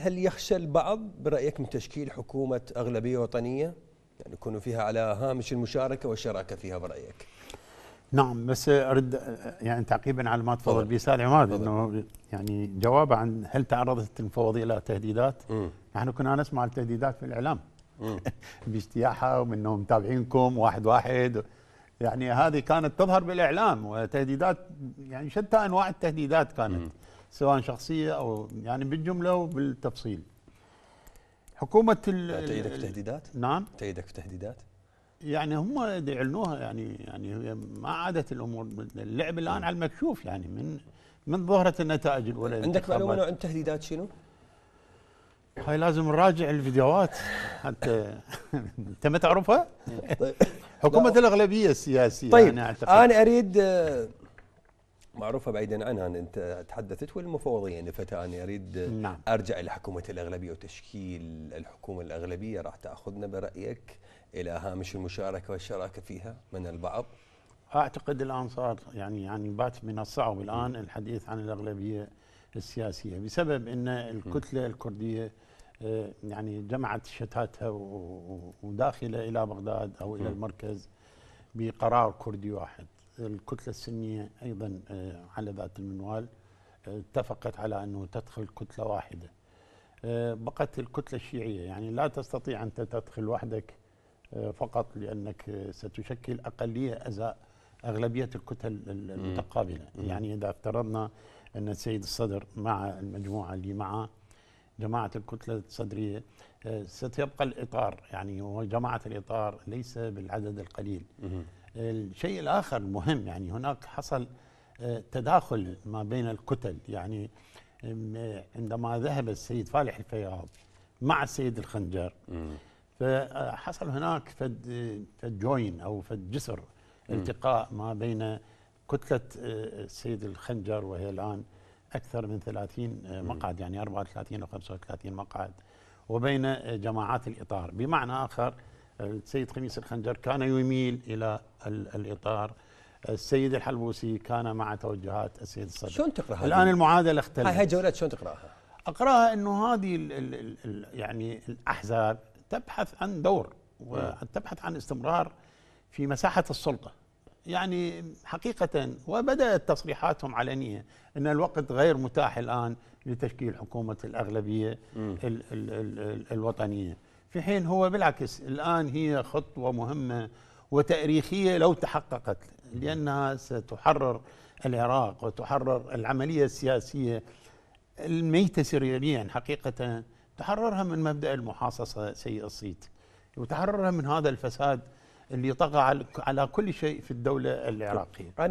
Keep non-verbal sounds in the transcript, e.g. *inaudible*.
هل يخشى البعض برأيك من تشكيل حكومة أغلبية وطنية؟ يعني يكونوا فيها على هامش المشاركة والشراكة فيها برأيك نعم بس أرد يعني تعقيبا على ما تفضل به سالي عماد أنه يعني جواب عن هل تعرضت المفوضية إلى تهديدات؟ نحن كنا نسمع التهديدات في الإعلام *laughs* باجتياحها ومنهم متابعينكم واحد واحد يعني هذه كانت تظهر بالإعلام وتهديدات يعني شتى أنواع التهديدات كانت م. سواء شخصيه او يعني بالجمله وبالتفصيل حكومه ال آه، تأيدك تهديدات؟ نعم تأيدك في تهديدات؟ يعني هم يعلنوها يعني يعني ما عادت الامور اللعب الان على المكشوف يعني من من ظهرت النتائج الاولى عندك معلومه نوع التهديدات شنو؟ هاي لازم نراجع الفيديوهات حتى *laughs* انت ما تعرفها؟ طيب. حكومه الاغلبيه السياسيه طيب انا, يعني أعتقد. أنا اريد آه، معروفة بعيدا عنها أن أنت تحدثت والمفوضية يعني لفترة انا اريد نعم. أرجع إلى حكومة الأغلبية وتشكيل الحكومة الأغلبية راح تأخذنا برأيك إلى هامش المشاركة والشراكة فيها من البعض أعتقد الآن صار يعني يعني بات من الصعب الآن الحديث عن الأغلبية السياسية بسبب أن الكتلة الكردية آه، يعني جمعت شتاتها وداخلة إلى بغداد أو إلى المركز بقرار كردي واحد الكتلة السنية أيضا آه، على ذات المنوال آه، اتفقت على أنه تدخل كتلة واحدة آه، بقت الكتلة الشيعية يعني لا تستطيع أن تدخل وحدك فقط لأنك ستشكل أقلية أزاء أغلبية الكتل المتقابلة يعني إذا افترضنا أن السيد الصدر مع المجموعة اللي معه جماعة الكتلة الصدرية ستبقى الإطار يعني هو جماعة الإطار ليس بالعدد القليل الشيء الآخر مهم يعني هناك حصل آه، تداخل ما بين الكتل يعني آه، عندما ذهب السيد فالح الفياض مع السيد الخنجر فحصل هناك فد آه، فد جوين او فد جسر التقاء ما بين كتله السيد الخنجر وهي الان اكثر من 30 مقعد يعني 34 او 35 مقعد وبين جماعات الاطار بمعنى اخر السيد خميس الخنجر كان يميل إلى الإطار السيد الحلبوسي كان مع توجهات السيد الصدر شلون تقراها؟ الآن المعادلة اختلفت هاي جولات شلون تقراها؟ أقراها أنه هذه ال ال ال يعني الأحزاب تبحث عن دور وتبحث عن استمرار في مساحة السلطة يعني حقيقة وبدأت تصريحاتهم علنية أن الوقت غير متاح الآن لتشكيل حكومة الأغلبية الـ الـ الـ الوطنية في حين هو بالعكس الآن هي خطوة مهمة وتاريخية لو تحققت لأنها ستحرر العراق وتحرر العملية السياسية الميتة سرياليا حقيقة تحررها من مبدأ المحاصصة سيء الصيت وتحررها من هذا الفساد اللي طغى على كل شيء في الدولة العراقية